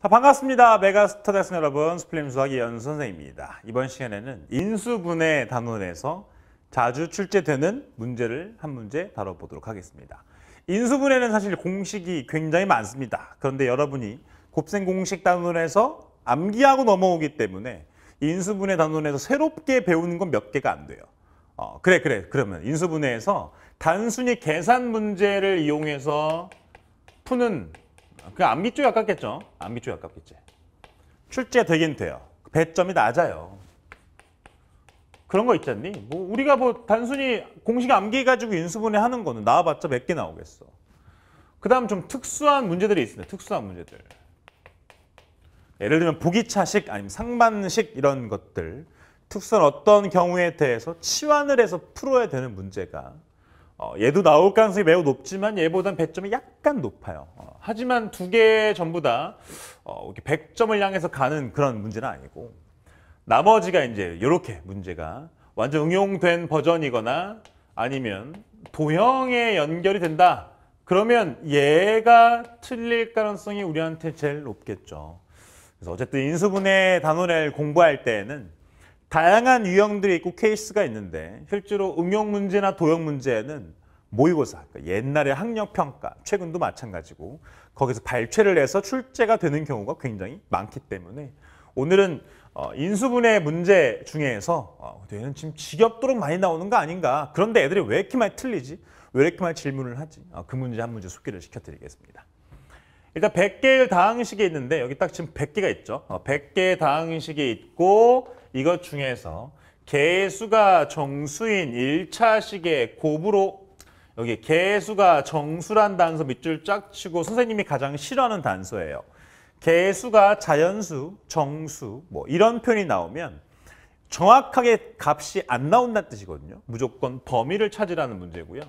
반갑습니다. 메가스터 대학 여러분, 스플림 수학 의 연수 선생입니다. 이번 시간에는 인수분해 단원에서 자주 출제되는 문제를 한 문제 다뤄보도록 하겠습니다. 인수분해는 사실 공식이 굉장히 많습니다. 그런데 여러분이 곱셈 공식 단원에서 암기하고 넘어오기 때문에 인수분해 단원에서 새롭게 배우는 건 몇 개가 안 돼요. 어, 그래 그래 그러면 인수분해에서 단순히 계산 문제를 이용해서 푸는 그 안비쪽이 아깝겠죠? 안비쪽이 아깝겠지. 출제 되긴 돼요. 그 배점이 낮아요. 그런 거 있잖니? 뭐 우리가 뭐 단순히 공식 암기 가지고 인수분해 하는 거는 나와봤자 몇 개 나오겠어. 그 다음 좀 특수한 문제들이 있습니다. 특수한 문제들. 예를 들면 부기차식 아니면 상반식 이런 것들 특수한 어떤 경우에 대해서 치환을 해서 풀어야 되는 문제가 어, 얘도 나올 가능성이 매우 높지만 얘보단 배점이 약간 높아요. 어, 하지만 두 개 전부 다 어, 이렇게 100점을 향해서 가는 그런 문제는 아니고 나머지가 이제 이렇게 문제가 완전 응용된 버전이거나 아니면 도형에 연결이 된다. 그러면 얘가 틀릴 가능성이 우리한테 제일 높겠죠. 그래서 어쨌든 인수분해 단원을 공부할 때에는 다양한 유형들이 있고 케이스가 있는데 실제로 응용 문제나 도형 문제에는 모의고사, 그러 그러니까 옛날의 학력평가, 최근도 마찬가지고 거기서 발췌를 해서 출제가 되는 경우가 굉장히 많기 때문에 오늘은 어, 인수분해 문제 중에서 어, 얘는 지금 지겹도록 많이 나오는 거 아닌가 그런데 애들이 왜 이렇게 많이 틀리지? 왜 이렇게 많이 질문을 하지? 어, 그 문제 한 문제 숙기를 시켜드리겠습니다. 일단 100개의 다항식이 있는데 여기 딱 지금 100개가 있죠. 어, 100개의 다항식이 있고 이것 중에서 개수가 정수인 1차식의 곱으로 여기 개수가 정수란 단서 밑줄 쫙 치고 선생님이 가장 싫어하는 단서예요. 개수가 자연수, 정수 뭐 이런 표현이 나오면 정확하게 값이 안 나온다는 뜻이거든요. 무조건 범위를 찾으라는 문제고요.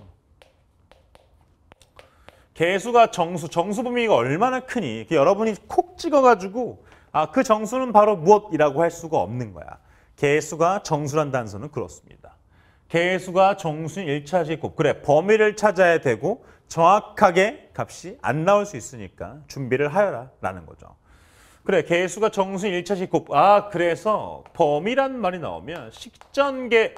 개수가 정수, 정수 범위가 얼마나 크니 여러분이 콕 찍어가지고 아 그 정수는 바로 무엇이라고 할 수가 없는 거야. 개수가 정수란 단서는 그렇습니다. 개수가 정수인 1차 제곱. 그래, 범위를 찾아야 되고 정확하게 값이 안 나올 수 있으니까 준비를 하여라 라는 거죠. 그래, 개수가 정수인 1차 제곱. 아, 그래서 범위란 말이 나오면 식전계,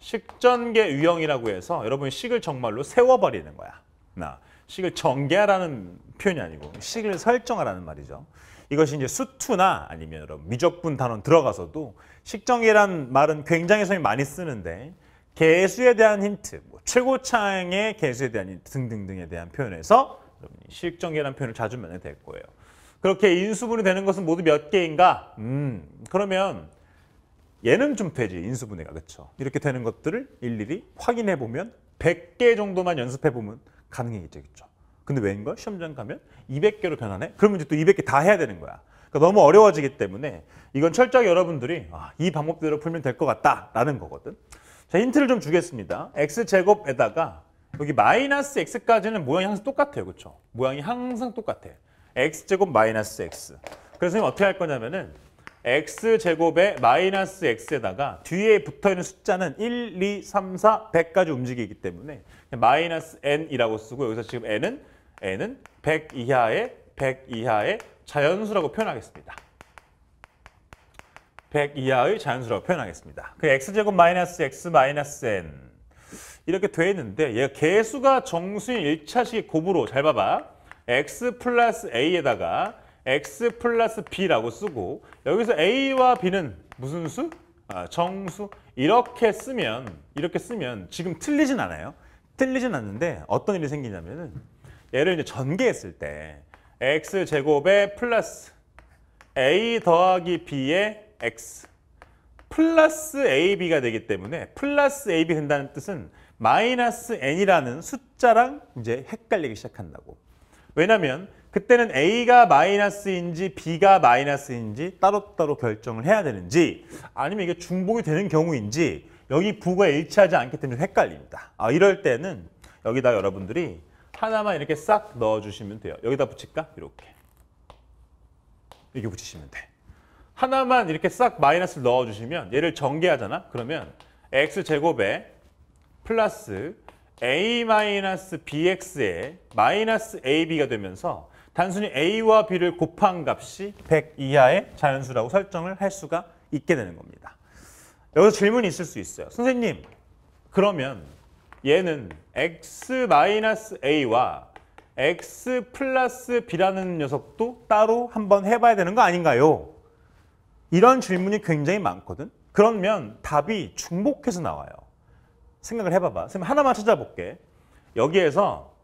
식전계 유형이라고 해서 여러분 식을 정말로 세워버리는 거야. 나 식을 전개하라는 표현이 아니고 식을 설정하라는 말이죠. 이것이 이제 수투나 아니면 여러분 미적분 단원 들어가서도 식정계란 말은 굉장히 소위 많이 쓰는데 개수에 대한 힌트, 뭐최고창의 개수에 대한 힌트 등등등에 대한 표현에서 식정계란 표현을 자주 만나될 거예요. 그렇게 인수분이 되는 것은 모두 몇 개인가? 음, 그러면 얘는 좀 되지, 인수분해가. 그렇죠? 이렇게 되는 것들을 일일이 확인해 보면 100개 정도만 연습해 보면 가능해지겠죠. 근데 웬걸 시험장 가면 200개로 변하네? 그러면 이제 또 200개 다 해야 되는 거야. 그러니까 너무 어려워지기 때문에 이건 철저하게 여러분들이 아, 이 방법대로 풀면 될 것 같다라는 거거든. 자 힌트를 좀 주겠습니다. x제곱에다가 여기 마이너스 x까지는 모양이 항상 똑같아요. 그렇죠? 모양이 항상 똑같아. x제곱 마이너스 x. 그래서 어떻게 할 거냐면은 x제곱에 마이너스 x에다가 뒤에 붙어있는 숫자는 1, 2, 3, 4, 100까지 움직이기 때문에 마이너스 n이라고 쓰고 여기서 지금 n은 n은 100 이하의 100 이하의 자연수라고 표현하겠습니다. 100 이하의 자연수라고 표현하겠습니다. 그 x제곱 마이너스 x 마이너스 n 이렇게 돼 있는데 얘가 개수가 정수인 1차식의 곱으로 잘 봐봐. x 플러스 a에다가 x 플러스 b라고 쓰고 여기서 a와 b는 무슨 수? 아, 정수 이렇게 쓰면 이렇게 쓰면 지금 틀리진 않아요. 틀리진 않는데 어떤 일이 생기냐면은 얘를 이제 전개했을 때 x 제곱에 플러스 a 더하기 b의 x 플러스 ab가 되기 때문에 플러스 ab 된다는 뜻은 마이너스 n이라는 숫자랑 이제 헷갈리기 시작한다고. 왜냐면 그때는 a가 마이너스인지 b가 마이너스인지 따로따로 결정을 해야 되는지 아니면 이게 중복이 되는 경우인지 여기 부가 일치하지 않기 때문에 헷갈립니다. 아, 이럴 때는 여기다 여러분들이 하나만 이렇게 싹 넣어주시면 돼요. 여기다 붙일까? 이렇게. 이렇게 붙이시면 돼. 하나만 이렇게 싹 마이너스를 넣어주시면 얘를 전개하잖아? 그러면 x제곱에 플러스 a bx에 마이너스 ab가 되면서 단순히 a와 b를 곱한 값이 100 이하의 자연수라고 설정을 할 수가 있게 되는 겁니다. 여기서 질문이 있을 수 있어요. 선생님, 그러면 얘는 x-a와 x 플러스 b라는 녀석도 따로 한번 해봐야 되는 거 아닌가요? 이런 질문이 굉장히 많거든. 그러면 답이 중복해서 나와요. 생각을 해봐봐. 선생님 하나만 찾아볼게. 여기에서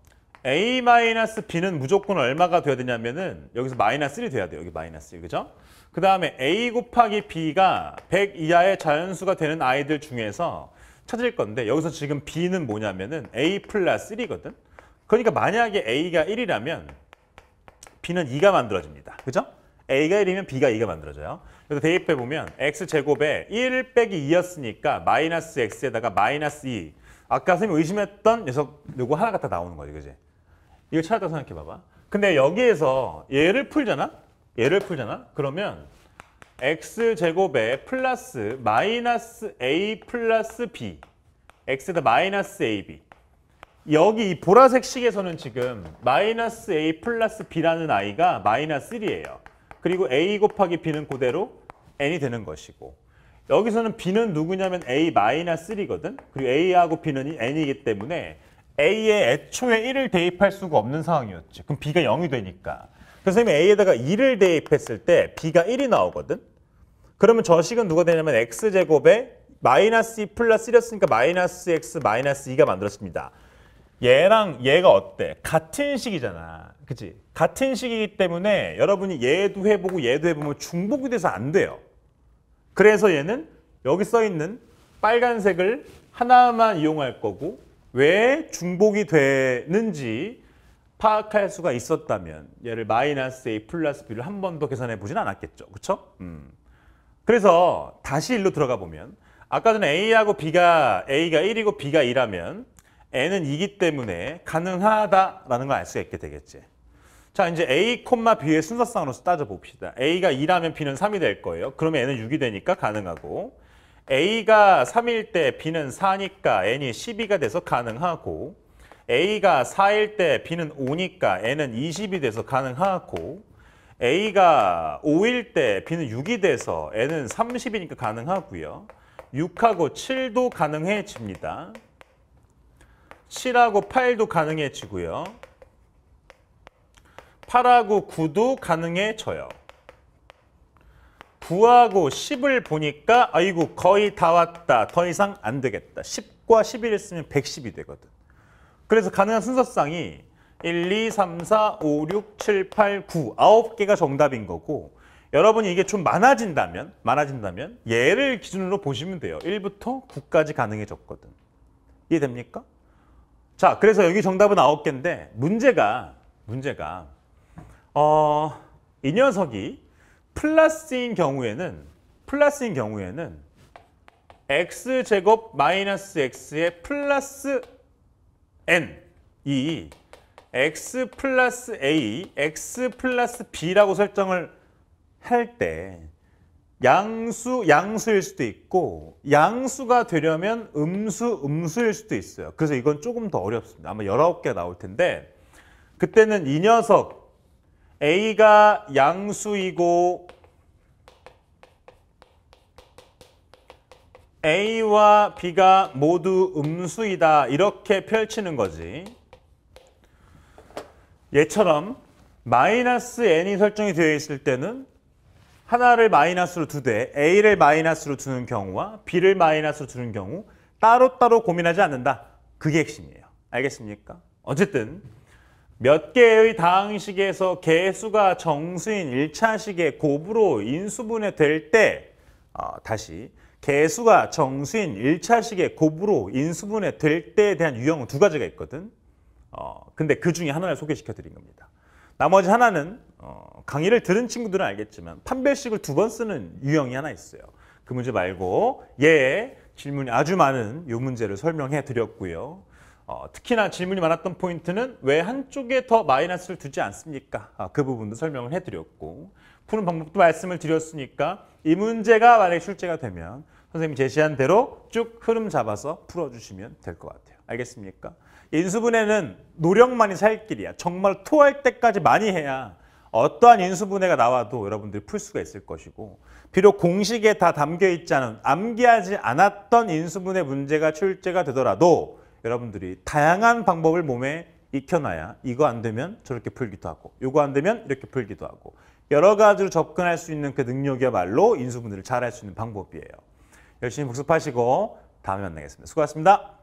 a 마 b는 무조건 얼마가 돼야 되냐면은 여기서 마이너스 1이 돼야 돼요. 여기 마이너스 1, 그죠? 그 다음에 a 곱하기 b가 100 이하의 자연수가 되는 아이들 중에서 찾을 건데 여기서 지금 B는 뭐냐면은 A 플러스 1이거든. 그러니까 만약에 A가 1이라면 B는 2가 만들어집니다. 그죠? A가 1이면 B가 2가 만들어져요. 그래서 대입해보면 X제곱에 1 빼기 2였으니까 마이너스 X에다가 마이너스 2 아까 선생님 의심했던 녀석 누구 하나가 다 나오는 거지. 그지? 이거 찾았다 생각해봐봐. 근데 여기에서 얘를 풀잖아? 얘를 풀잖아? 그러면 x제곱에 플러스 마이너스 a 플러스 b x다 마이너스 ab 여기 이 보라색 식에서는 지금 마이너스 a 플러스 b라는 아이가 마이너스 1이에요. 그리고 a 곱하기 b는 그대로 n이 되는 것이고 여기서는 b는 누구냐면 a 마이너스 1이거든. 그리고 a하고 b는 n이기 때문에 a에 애초에 1을 대입할 수가 없는 상황이었지. 그럼 b가 0이 되니까. 그래서 선생님이 a에다가 2를 대입했을 때 b가 1이 나오거든. 그러면 저식은 누가 되냐면 x제곱에 마이너스 2 플러스 1이었으니까 마이너스 x 마이너스 2가 만들었습니다 얘랑 얘가 어때? 같은 식이잖아. 그치? 같은 식이기 때문에 여러분이 얘도 해보고 얘도 해보면 중복이 돼서 안 돼요. 그래서 얘는 여기 써있는 빨간색을 하나만 이용할 거고 왜 중복이 되는지 파악할 수가 있었다면 얘를 마이너스 A 플러스 B를 한 번 더 계산해 보진 않았겠죠. 그쵸? 음. 그래서 다시 일로 들어가 보면 아까 전에 A하고 B가 A가 1이고 B가 2라면 N은 2기 때문에 가능하다라는 걸 알 수 있게 되겠지. 자 이제 A, B의 순서상으로서 따져봅시다. A가 2라면 B는 3이 될 거예요. 그러면 N은 6이 되니까 가능하고 A가 3일 때 B는 4니까 N이 12가 돼서 가능하고 A가 4일 때 B는 5니까 N은 20이 돼서 가능하고 A가 5일 때 B는 6이 돼서 N은 30이니까 가능하고요. 6하고 7도 가능해집니다. 7하고 8도 가능해지고요. 8하고 9도 가능해져요. 9하고 10을 보니까 아이고 거의 다 왔다. 더 이상 안 되겠다. 10과 11을 쓰면 110이 되거든. 그래서 가능한 순서상이 1, 2, 3, 4, 5, 6, 7, 8, 9 9 개가 정답인 거고 여러분이 이게 좀 많아진다면 많아진다면 얘를 기준으로 보시면 돼요. 1부터 9까지 가능해졌거든. 이해됩니까? 자, 그래서 여기 정답은 9개인데 문제가 문제가 어, 이 녀석이 플러스인 경우에는 플러스인 경우에는 x제곱 마이너스 x의 플러스 n 이 x 플러스 a, x 플러스 b라고 설정을 할 때 양수, 양수일 수도 있고 양수가 되려면 음수, 음수일 수도 있어요. 그래서 이건 조금 더 어렵습니다. 아마 1 9개 나올 텐데 그때는 이 녀석 a가 양수이고 a와 b가 모두 음수이다 이렇게 펼치는 거지. 얘처럼 마이너스 n이 설정이 되어 있을 때는 하나를 마이너스로 두되 a를 마이너스로 두는 경우와 b를 마이너스로 두는 경우 따로따로 고민하지 않는다. 그게 핵심이에요. 알겠습니까? 어쨌든 몇 개의 다항식에서 개수가 정수인 1차식의 곱으로 인수분해 될때 어, 다시 개수가 정수인 1차식의 곱으로 인수분해 될 때에 대한 유형은 두 가지가 있거든. 어, 근데 그 중에 하나를 소개시켜 드린 겁니다. 나머지 하나는 어, 강의를 들은 친구들은 알겠지만 판별식을 두 번 쓰는 유형이 하나 있어요. 그 문제 말고 예 질문이 아주 많은 요 문제를 설명해 드렸고요. 어, 특히나 질문이 많았던 포인트는 왜 한쪽에 더 마이너스를 두지 않습니까? 아, 그 부분도 설명을 해드렸고 푸는 방법도 말씀을 드렸으니까 이 문제가 만약에 출제가 되면 선생님이 제시한 대로 쭉 흐름 잡아서 풀어주시면 될 것 같아요. 알겠습니까? 인수분해는 노력만이 살 길이야. 정말 토할 때까지 많이 해야 어떠한 인수분해가 나와도 여러분들이 풀 수가 있을 것이고 비록 공식에 다 담겨 있지 않은 암기하지 않았던 인수분해 문제가 출제가 되더라도 여러분들이 다양한 방법을 몸에 익혀놔야 이거 안 되면 저렇게 풀기도 하고 이거 안 되면 이렇게 풀기도 하고 여러 가지로 접근할 수 있는 그 능력이야말로 인수분해를 잘할 수 있는 방법이에요. 열심히 복습하시고 다음에 만나겠습니다. 수고하셨습니다.